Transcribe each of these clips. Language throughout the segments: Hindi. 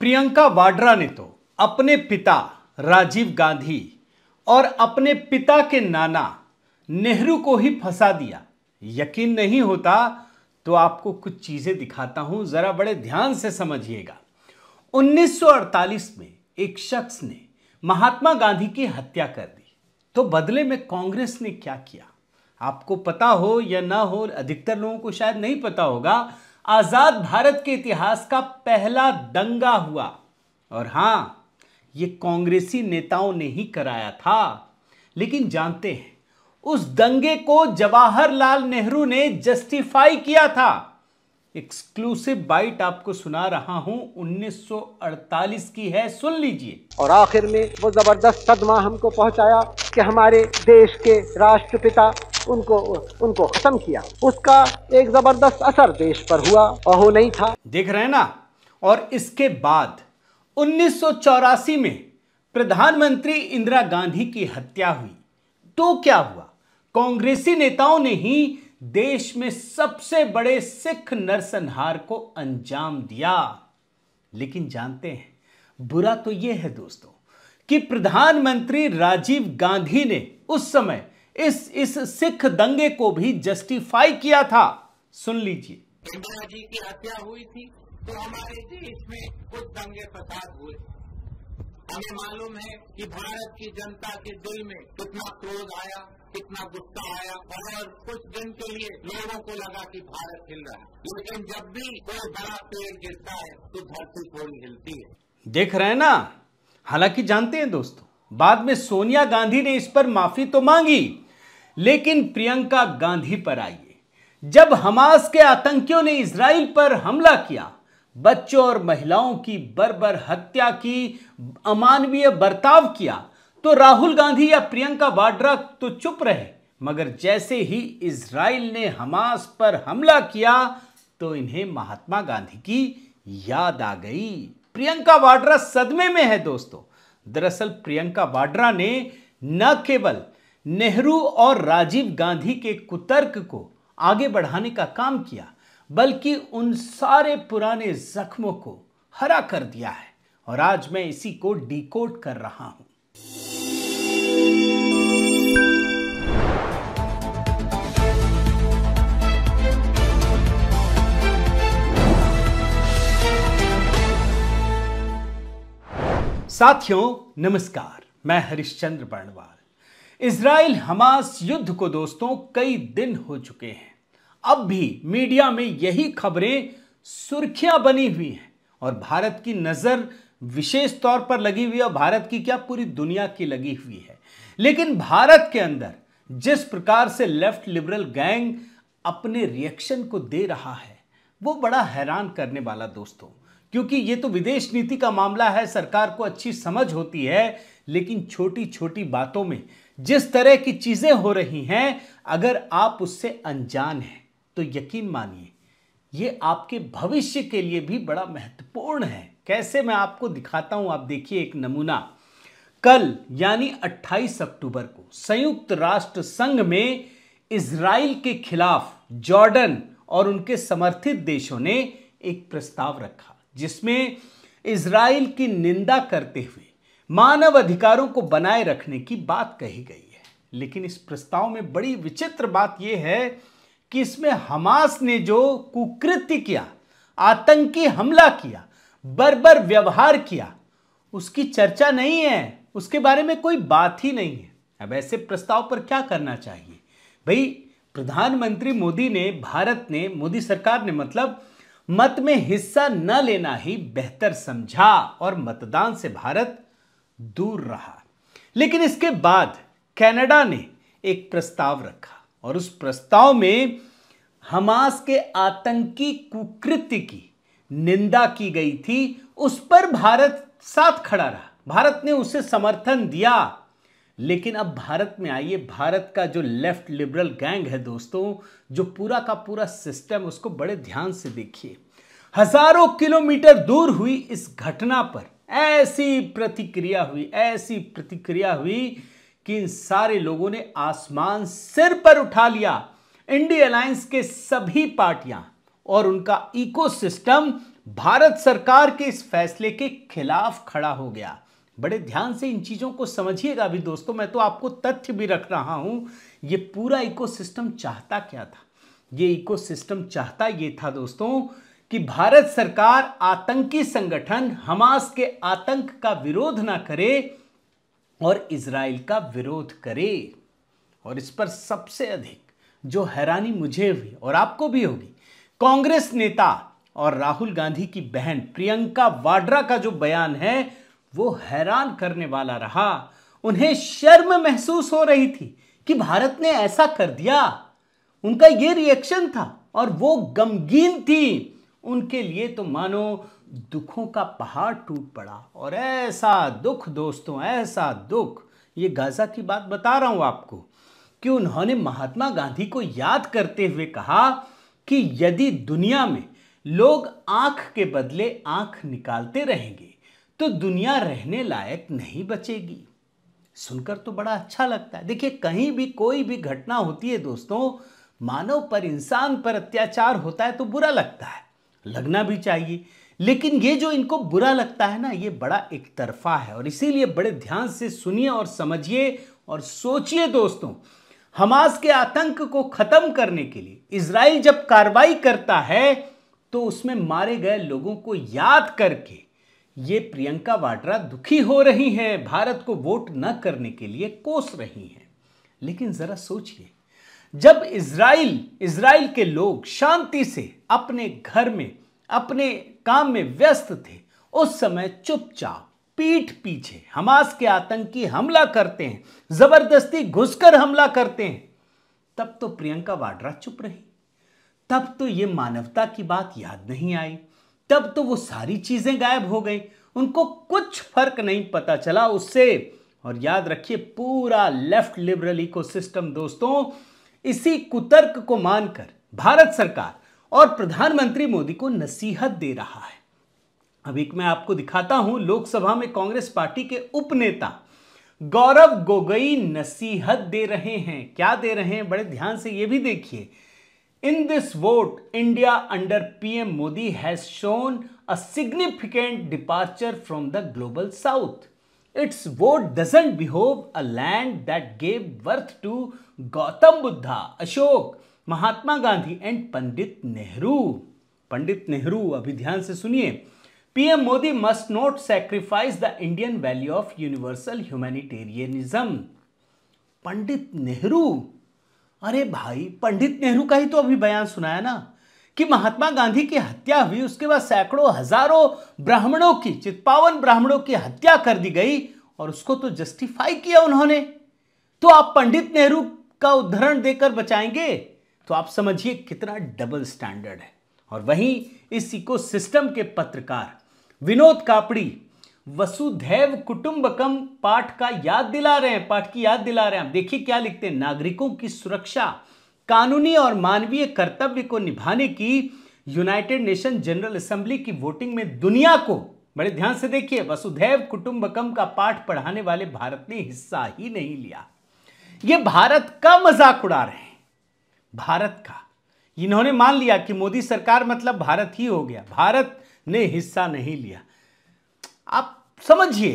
प्रियंका वाड्रा ने तो अपने पिता राजीव गांधी और अपने पिता के नाना नेहरू को ही फंसा दिया यकीन नहीं होता तो आपको कुछ चीजें दिखाता हूं जरा बड़े ध्यान से समझिएगा 1948 में एक शख्स ने महात्मा गांधी की हत्या कर दी तो बदले में कांग्रेस ने क्या किया आपको पता हो या ना हो अधिकतर लोगों को शायद नहीं पता होगा आजाद भारत के इतिहास का पहला दंगा हुआ और हां ये कांग्रेसी नेताओं ने ही कराया था लेकिन जानते हैं उस दंगे को जवाहरलाल नेहरू ने जस्टिफाई किया था एक्सक्लूसिव बाइट आपको सुना रहा हूं 1948 की है सुन लीजिए और आखिर में वो जबरदस्त सदमा हमको पहुंचाया कि हमारे देश के राष्ट्रपिता उनको उनको खत्म किया उसका एक ज़बरदस्त असर देश पर हुआ और हो नहीं था देख रहे ना और इसके बाद उन्नीस में प्रधानमंत्री इंदिरा गांधी की हत्या हुई तो क्या हुआ कांग्रेसी नेताओं ने ही देश में सबसे बड़े सिख नरसंहार को अंजाम दिया लेकिन जानते हैं बुरा तो यह है दोस्तों कि प्रधानमंत्री राजीव गांधी ने उस समय इस इस सिख दंगे को भी जस्टिफाई किया था सुन लीजिए जी की हत्या हुई थी तो हमारे देश में कुछ दंगे फसाद हुए हमें मालूम है कि भारत की जनता के दिल में कितना क्रोध आया कितना गुस्सा आया और कुछ दिन के लिए लोगों को लगा कि भारत हिल रहा है लेकिन जब भी कोई बड़ा पेड़ गिरता है तो धरती थोड़ी हिलती है देख रहे हैं ना हालांकि जानते हैं दोस्तों बाद में सोनिया गांधी ने इस पर माफी तो मांगी लेकिन प्रियंका गांधी पर आइए जब हमास के आतंकियों ने इसराइल पर हमला किया बच्चों और महिलाओं की बर्बर हत्या की अमानवीय बर्ताव किया तो राहुल गांधी या प्रियंका वाड्रा तो चुप रहे मगर जैसे ही इसराइल ने हमास पर हमला किया तो इन्हें महात्मा गांधी की याद आ गई प्रियंका वाड्रा सदमे में है दोस्तों दरअसल प्रियंका वाड्रा ने न केवल नेहरू और राजीव गांधी के कुतर्क को आगे बढ़ाने का काम किया बल्कि उन सारे पुराने जख्मों को हरा कर दिया है और आज मैं इसी को डिकोड कर रहा हूं साथियों नमस्कार मैं हरिश्चंद्र बर्णवाल इसराइल हमास युद्ध को दोस्तों कई दिन हो चुके हैं अब भी मीडिया में यही खबरें सुर्खियां बनी हुई हैं और भारत की नज़र विशेष तौर पर लगी हुई है भारत की क्या पूरी दुनिया की लगी हुई है लेकिन भारत के अंदर जिस प्रकार से लेफ्ट लिबरल गैंग अपने रिएक्शन को दे रहा है वो बड़ा हैरान करने वाला दोस्तों क्योंकि ये तो विदेश नीति का मामला है सरकार को अच्छी समझ होती है लेकिन छोटी छोटी बातों में जिस तरह की चीज़ें हो रही हैं अगर आप उससे अनजान हैं तो यकीन मानिए ये आपके भविष्य के लिए भी बड़ा महत्वपूर्ण है कैसे मैं आपको दिखाता हूं आप देखिए एक नमूना कल यानी 28 अक्टूबर को संयुक्त राष्ट्र संघ में इसराइल के खिलाफ जॉर्डन और उनके समर्थित देशों ने एक प्रस्ताव रखा जिसमें इसराइल की निंदा करते हुए मानव अधिकारों को बनाए रखने की बात कही गई है लेकिन इस प्रस्ताव में बड़ी विचित्र बात यह है कि इसमें हमास ने जो कुकृत्य किया आतंकी हमला किया बर्बर व्यवहार किया उसकी चर्चा नहीं है उसके बारे में कोई बात ही नहीं है अब ऐसे प्रस्ताव पर क्या करना चाहिए भाई प्रधानमंत्री मोदी ने भारत ने मोदी सरकार ने मतलब मत में हिस्सा न लेना ही बेहतर समझा और मतदान से भारत दूर रहा लेकिन इसके बाद कनाडा ने एक प्रस्ताव रखा और उस प्रस्ताव में हमास के आतंकी कुकृत्य की निंदा की गई थी उस पर भारत साथ खड़ा रहा भारत ने उसे समर्थन दिया लेकिन अब भारत में आइए भारत का जो लेफ्ट लिबरल गैंग है दोस्तों जो पूरा का पूरा सिस्टम उसको बड़े ध्यान से देखिए हजारों किलोमीटर दूर हुई इस घटना पर ऐसी प्रतिक्रिया हुई ऐसी प्रतिक्रिया हुई कि इन सारे लोगों ने आसमान सिर पर उठा लिया इंडिया अलायंस के सभी पार्टियां और उनका इकोसिस्टम भारत सरकार के इस फैसले के खिलाफ खड़ा हो गया बड़े ध्यान से इन चीज़ों को समझिएगा अभी दोस्तों मैं तो आपको तथ्य भी रख रहा हूं ये पूरा इकोसिस्टम चाहता क्या था ये इकोसिस्टम चाहता ये था दोस्तों कि भारत सरकार आतंकी संगठन हमास के आतंक का विरोध ना करे और इसराइल का विरोध करे और इस पर सबसे अधिक जो हैरानी मुझे हुई और आपको भी होगी कांग्रेस नेता और राहुल गांधी की बहन प्रियंका वाड्रा का जो बयान है वो हैरान करने वाला रहा उन्हें शर्म महसूस हो रही थी कि भारत ने ऐसा कर दिया उनका ये रिएक्शन था और वो गमगीन थी उनके लिए तो मानो दुखों का पहाड़ टूट पड़ा और ऐसा दुख दोस्तों ऐसा दुख ये गाज़ा की बात बता रहा हूँ आपको कि उन्होंने महात्मा गांधी को याद करते हुए कहा कि यदि दुनिया में लोग आंख के बदले आंख निकालते रहेंगे तो दुनिया रहने लायक नहीं बचेगी सुनकर तो बड़ा अच्छा लगता है देखिए कहीं भी कोई भी घटना होती है दोस्तों मानव पर इंसान पर अत्याचार होता है तो बुरा लगता है लगना भी चाहिए लेकिन ये जो इनको बुरा लगता है ना ये बड़ा एक तरफा है और इसीलिए बड़े ध्यान से सुनिए और समझिए और सोचिए दोस्तों हमास के आतंक को खत्म करने के लिए इसराइल जब कार्रवाई करता है तो उसमें मारे गए लोगों को याद करके ये प्रियंका वाड्रा दुखी हो रही है भारत को वोट न करने के लिए कोस रही हैं लेकिन ज़रा सोचिए जब इसराइल इसराइल के लोग शांति से अपने घर में अपने काम में व्यस्त थे उस समय चुपचाप पीठ पीछे हमास के आतंकी हमला करते हैं जबरदस्ती घुसकर हमला करते हैं तब तो प्रियंका वाड्रा चुप रही तब तो ये मानवता की बात याद नहीं आई तब तो वो सारी चीजें गायब हो गई उनको कुछ फर्क नहीं पता चला उससे और याद रखिए पूरा लेफ्ट लिबरल इकोसिस्टम दोस्तों इसी कुतर्क को मानकर भारत सरकार और प्रधानमंत्री मोदी को नसीहत दे रहा है अब एक मैं आपको दिखाता हूं लोकसभा में कांग्रेस पार्टी के उपनेता गौरव गोगई नसीहत दे रहे हैं क्या दे रहे हैं बड़े ध्यान से यह भी देखिए in this vote India under PM Modi has shown a significant departure from the global south it's वो doesn't behove a land that gave birth to Gautam Buddha Ashok Mahatma Gandhi and Pandit Nehru Pandit Nehru अभी ध्यान से सुनिए PM Modi must not sacrifice the Indian value of universal humanitarianism Pandit Nehru अरे भाई पंडित नेहरू का ही तो अभी बयान सुनाया ना कि महात्मा गांधी की हत्या हुई उसके बाद सैकड़ों हजारों ब्राह्मणों की चित्पावन ब्राह्मणों की हत्या कर दी गई और उसको तो जस्टिफाई किया उन्होंने तो आप पंडित नेहरू का उदाहरण देकर बचाएंगे तो आप समझिए कितना डबल स्टैंडर्ड है और वहीं इस इकोसिस्टम के पत्रकार विनोद कापड़ी वसुधैव कुटुंबकम पाठ का याद दिला रहे हैं पाठ की याद दिला रहे हैं आप देखिए क्या लिखते हैं नागरिकों की सुरक्षा कानूनी और मानवीय कर्तव्य को निभाने की यूनाइटेड नेशन जनरल असेंबली की वोटिंग में दुनिया को बड़े ध्यान से देखिए वसुधैव कुटुंबकम का पाठ पढ़ाने वाले भारत ने हिस्सा ही नहीं लिया ये भारत का मजाक उड़ा रहे हैं भारत का इन्होंने मान लिया कि मोदी सरकार मतलब भारत ही हो गया भारत ने हिस्सा नहीं लिया आप समझिए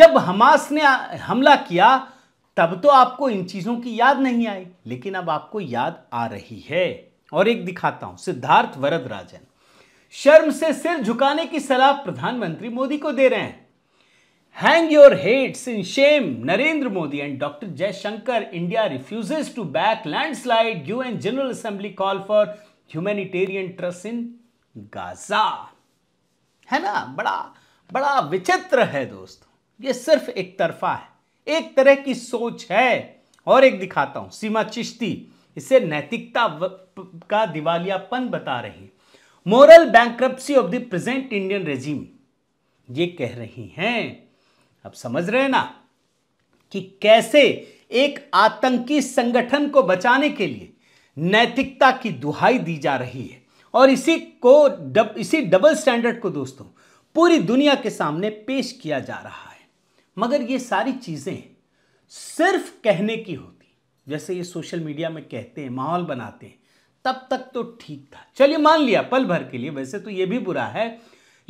जब हमास ने हमला किया तब तो आपको इन चीज़ों की याद नहीं आई लेकिन अब आपको याद आ रही है और एक दिखाता हूं सिद्धार्थ वरद राजन शर्म से सिर झुकाने की सलाह प्रधानमंत्री मोदी को दे रहे हैं hang your heads in shame Narendra Modi and doctor Jaishankar India refuses to back landslide UN general assembly call for humanitarian trust in Gaza है ना बड़ा बड़ा विचित्र है दोस्तों ये सिर्फ एक तरफा है एक तरह की सोच है और एक दिखाता हूं सीमा चिश्ती इसे नैतिकता का दिवालियापन बता रही moral bankruptcy of the present Indian regime ये कह रही हैं अब समझ रहे हैं ना कि कैसे एक आतंकी संगठन को बचाने के लिए नैतिकता की दुहाई दी जा रही है और इसी को डब, इसी डबल स्टैंडर्ड को दोस्तों पूरी दुनिया के सामने पेश किया जा रहा है मगर ये सारी चीज़ें सिर्फ कहने की होती जैसे ये सोशल मीडिया में कहते हैं माहौल बनाते हैं तब तक तो ठीक था चलिए मान लिया पल भर के लिए वैसे तो ये भी बुरा है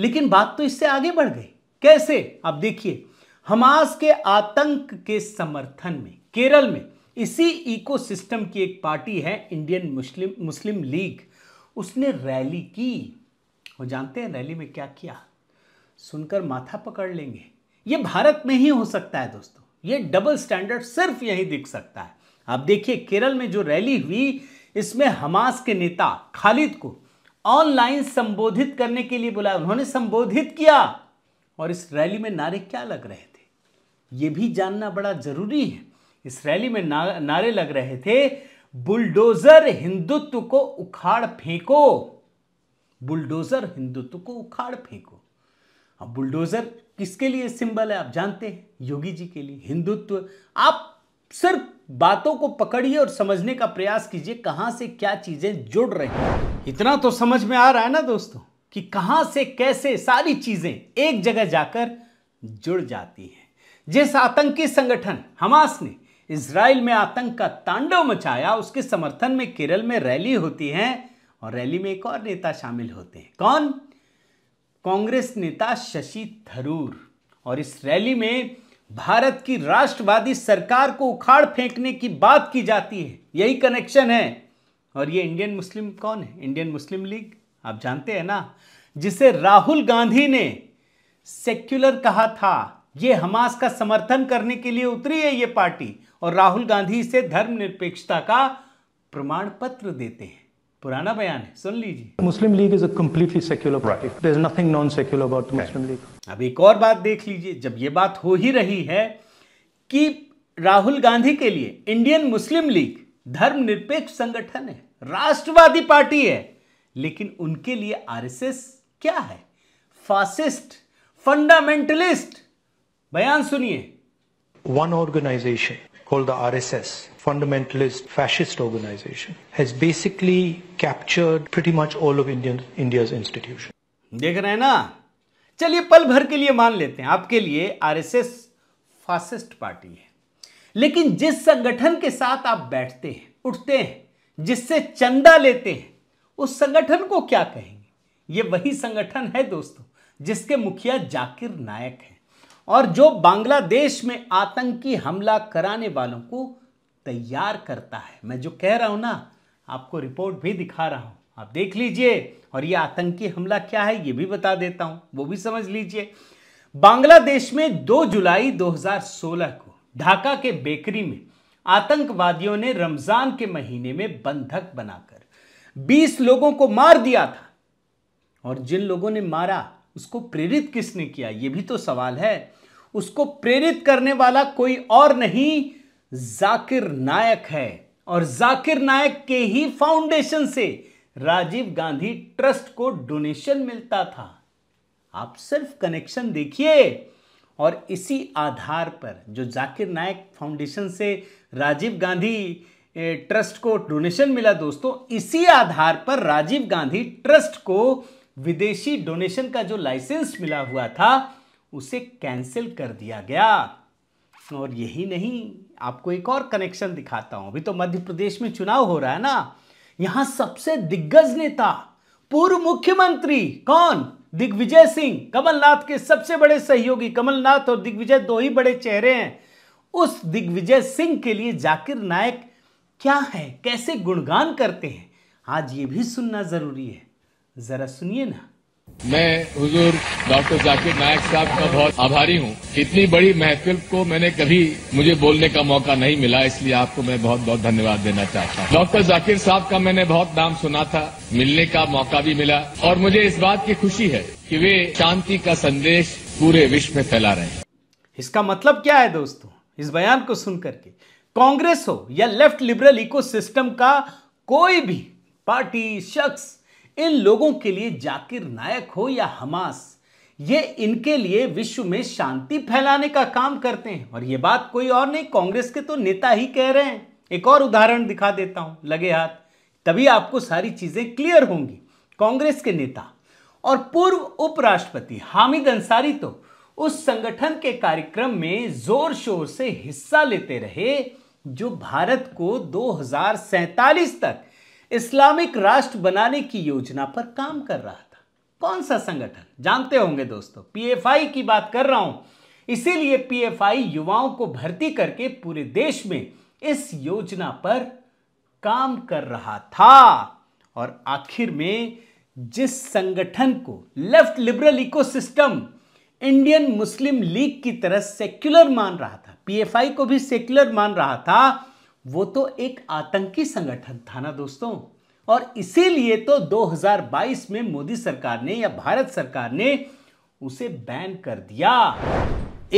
लेकिन बात तो इससे आगे बढ़ गई कैसे आप देखिए हमास के आतंक के समर्थन में केरल में इसी इकोसिस्टम की एक पार्टी है इंडियन मुस्लिम मुस्लिम लीग उसने रैली की वो जानते हैं रैली में क्या किया सुनकर माथा पकड़ लेंगे ये भारत में ही हो सकता है दोस्तों ये डबल स्टैंडर्ड सिर्फ यही दिख सकता है आप देखिए केरल में जो रैली हुई इसमें हमास के नेता खालिद को ऑनलाइन संबोधित करने के लिए बुलाया उन्होंने संबोधित किया और इस रैली में नारे क्या लग रहे थे यह भी जानना बड़ा जरूरी है इस रैली में ना, नारे लग रहे थे बुलडोजर हिंदुत्व को उखाड़ फेंको बुलडोजर हिंदुत्व को उखाड़ फेंको अब बुलडोजर किसके लिए सिंबल है आप जानते हैं योगी जी के लिए हिंदुत्व आप सिर्फ बातों को पकड़िए और समझने का प्रयास कीजिए कहां से क्या चीज़ें जुड़ रही हैं इतना तो समझ में आ रहा है ना दोस्तों कि कहां से कैसे सारी चीज़ें एक जगह जाकर जुड़ जाती हैं जिस आतंकी संगठन हमास ने इसराइल में आतंक का तांडव मचाया उसके समर्थन में केरल में रैली होती है और रैली में एक और नेता शामिल होते हैं कौन कांग्रेस नेता शशि थरूर और इस रैली में भारत की राष्ट्रवादी सरकार को उखाड़ फेंकने की बात की जाती है यही कनेक्शन है और ये इंडियन मुस्लिम कौन है इंडियन मुस्लिम लीग आप जानते हैं ना जिसे राहुल गांधी ने सेक्युलर कहा था ये हमास का समर्थन करने के लिए उतरी है ये पार्टी और राहुल गांधी इसे धर्मनिरपेक्षता का प्रमाण पत्र देते हैं पुराना बयान है सुन लीजिए Muslim League is completely secular party nothing non secular about Muslim League अब एक और बात देख लीजिए जब ये बात हो ही रही है कि राहुल गांधी के लिए इंडियन मुस्लिम लीग धर्मनिरपेक्ष संगठन है राष्ट्रवादी पार्टी है लेकिन उनके लिए आरएसएस क्या है फासिस्ट फंडामेंटलिस्ट बयान सुनिए one organisation called the RSS, fundamentalist fascist organization, has basically captured pretty much all of Indian, India's institutions. देख रहे हैं ना चलिए पल भर के लिए मान लेते हैं आपके लिए आरएसएस फासिस्ट पार्टी है लेकिन जिस संगठन के साथ आप बैठते हैं उठते हैं जिससे चंदा लेते हैं उस संगठन को क्या कहेंगे ये वही संगठन है दोस्तों जिसके मुखिया जाकिर नायक हैं और जो बांग्लादेश में आतंकी हमला कराने वालों को तैयार करता है मैं जो कह रहा हूं ना आपको रिपोर्ट भी दिखा रहा हूं आप देख लीजिए और ये आतंकी हमला क्या है ये भी बता देता हूं वो भी समझ लीजिए बांग्लादेश में 2 जुलाई 2016 को ढाका के बेकरी में आतंकवादियों ने रमजान के महीने में बंधक बनाकर 20 लोगों को मार दिया था और जिन लोगों ने मारा उसको प्रेरित किसने किया ये भी तो सवाल है उसको प्रेरित करने वाला कोई और नहीं जाकिर नायक है और जाकिर नायक के ही फाउंडेशन से राजीव गांधी ट्रस्ट को डोनेशन मिलता था आप सिर्फ कनेक्शन देखिए और इसी आधार पर जो जाकिर नायक फाउंडेशन से राजीव गांधी ट्रस्ट को डोनेशन मिला दोस्तों इसी आधार पर राजीव गांधी ट्रस्ट को विदेशी डोनेशन का जो लाइसेंस मिला हुआ था उसे कैंसिल कर दिया गया और यही नहीं आपको एक और कनेक्शन दिखाता हूं अभी तो मध्य प्रदेश में चुनाव हो रहा है ना यहां सबसे दिग्गज नेता पूर्व मुख्यमंत्री कौन दिग्विजय सिंह कमलनाथ के सबसे बड़े सहयोगी कमलनाथ और दिग्विजय दो ही बड़े चेहरे हैं उस दिग्विजय सिंह के लिए जाकिर नायक क्या है कैसे गुणगान करते हैं आज ये भी सुनना जरूरी है जरा सुनिए ना मैं हुजूर डॉक्टर जाकिर नायक साहब का बहुत आभारी हूँ इतनी बड़ी महफिल को मैंने कभी मुझे बोलने का मौका नहीं मिला इसलिए आपको मैं बहुत बहुत धन्यवाद देना चाहता हूँ डॉक्टर जाकिर साहब का मैंने बहुत नाम सुना था मिलने का मौका भी मिला और मुझे इस बात की खुशी है कि वे शांति का संदेश पूरे विश्व में फैला रहे हैं इसका मतलब क्या है दोस्तों इस बयान को सुनकर के कांग्रेस हो या लेफ्ट लिबरल इको का कोई भी पार्टी शख्स इन लोगों के लिए जाकिर नायक हो या हमास ये इनके लिए विश्व में शांति फैलाने का काम करते हैं और ये बात कोई और नहीं कांग्रेस के तो नेता ही कह रहे हैं एक और उदाहरण दिखा देता हूं लगे हाथ तभी आपको सारी चीजें क्लियर होंगी कांग्रेस के नेता और पूर्व उपराष्ट्रपति हामिद अंसारी तो उस संगठन के कार्यक्रम में जोर शोर से हिस्सा लेते रहे जो भारत को दो तक इस्लामिक राष्ट्र बनाने की योजना पर काम कर रहा था कौन सा संगठन जानते होंगे दोस्तों पीएफआई की बात कर रहा हूं इसीलिए पीएफआई युवाओं को भर्ती करके पूरे देश में इस योजना पर काम कर रहा था और आखिर में जिस संगठन को left liberal ecosystem Indian Muslim League की तरह सेक्युलर मान रहा था पीएफआई को भी सेक्युलर मान रहा था वो तो एक आतंकी संगठन था ना दोस्तों और इसीलिए तो 2022 में मोदी सरकार ने या भारत सरकार ने उसे बैन कर दिया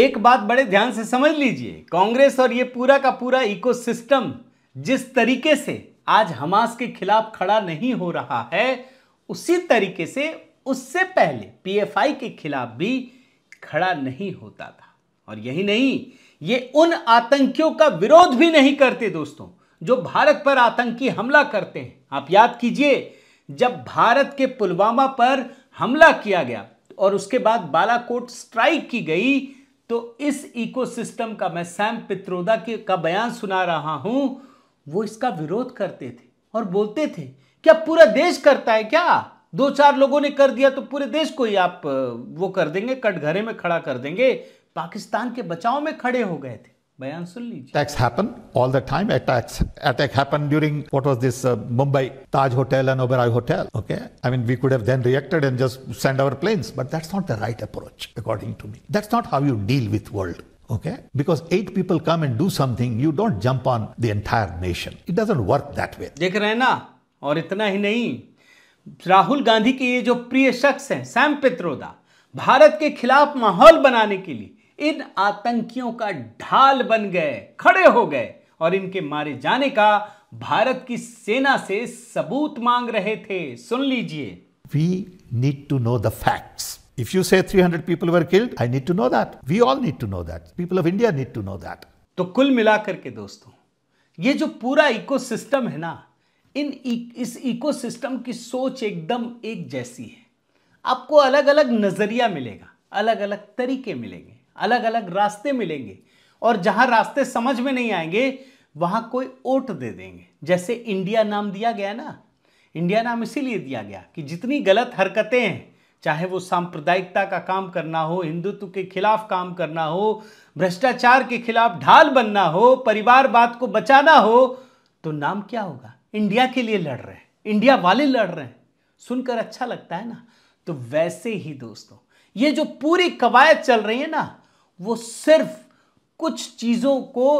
एक बात बड़े ध्यान से समझ लीजिए कांग्रेस और ये पूरा का पूरा इकोसिस्टम जिस तरीके से आज हमास के खिलाफ खड़ा नहीं हो रहा है उसी तरीके से उससे पहले पीएफआई के खिलाफ भी खड़ा नहीं होता था और यही नहीं ये उन आतंकियों का विरोध भी नहीं करते दोस्तों जो भारत पर आतंकी हमला करते हैं आप याद कीजिए जब भारत के पुलवामा पर हमला किया गया और उसके बाद बालाकोट स्ट्राइक की गई तो इस इकोसिस्टम का मैं सैम पित्रोदा के का बयान सुना रहा हूं वो इसका विरोध करते थे और बोलते थे क्या पूरा देश करता है क्या दो चार लोगों ने कर दिया तो पूरे देश को ही आप वो कर देंगे कटघरे में खड़ा कर देंगे पाकिस्तान के बचाव में खड़े हो गए थे बयान सुन लीजिए attacks happen all the time attacks attack happen during what was this Mumbai Taj hotel and Oberoi hotel okay I mean we could have then reacted and just send our planes but that's not the right approach according to me that's not how you deal with world Okay? Because eight people come and do something, you don't jump on the entire nation. It doesn't work that way. देख रहे हैं ना और इतना ही नहीं राहुल गांधी के ये जो प्रिय शख्स हैं सैम पित्रोदा भारत के खिलाफ माहौल बनाने के लिए इन आतंकियों का ढाल बन गए खड़े हो गए और इनके मारे जाने का भारत की सेना से सबूत मांग रहे थे सुन लीजिए we need to know the facts if you say 300 people were killed I need to know that we all need to know that people of India need to know that तो कुल मिलाकर के दोस्तों ये जो पूरा इकोसिस्टम है ना इन e, इस इकोसिस्टम की सोच एकदम एक जैसी है आपको अलग अलग नजरिया मिलेगा अलग अलग तरीके मिलेंगे अलग अलग रास्ते मिलेंगे और जहां रास्ते समझ में नहीं आएंगे वहां कोई ओट दे देंगे जैसे इंडिया नाम दिया गया ना इंडिया नाम इसीलिए दिया गया कि जितनी गलत हरकतें हैं चाहे वो सांप्रदायिकता का काम करना हो हिंदुत्व के खिलाफ काम करना हो भ्रष्टाचार के खिलाफ ढाल बनना हो परिवारवाद को बचाना हो तो नाम क्या होगा इंडिया के लिए लड़ रहे हैं इंडिया वाले लड़ रहे हैं सुनकर अच्छा लगता है ना तो वैसे ही दोस्तों ये जो पूरी कवायद चल रही है ना वो सिर्फ कुछ चीज़ों को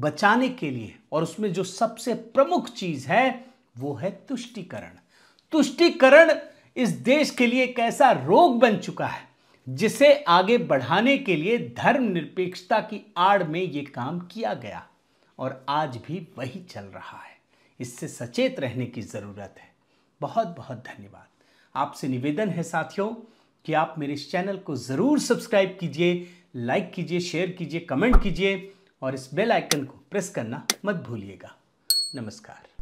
बचाने के लिए और उसमें जो सबसे प्रमुख चीज़ है वो है तुष्टिकरण तुष्टिकरण इस देश के लिए एक ऐसा रोग बन चुका है जिसे आगे बढ़ाने के लिए धर्मनिरपेक्षता की आड़ में ये काम किया गया और आज भी वही चल रहा है इससे सचेत रहने की ज़रूरत है बहुत बहुत धन्यवाद आपसे निवेदन है साथियों कि आप मेरे इस चैनल को ज़रूर सब्सक्राइब कीजिए लाइक कीजिए शेयर कीजिए कमेंट कीजिए और इस बेल आइकन को प्रेस करना मत भूलिएगा नमस्कार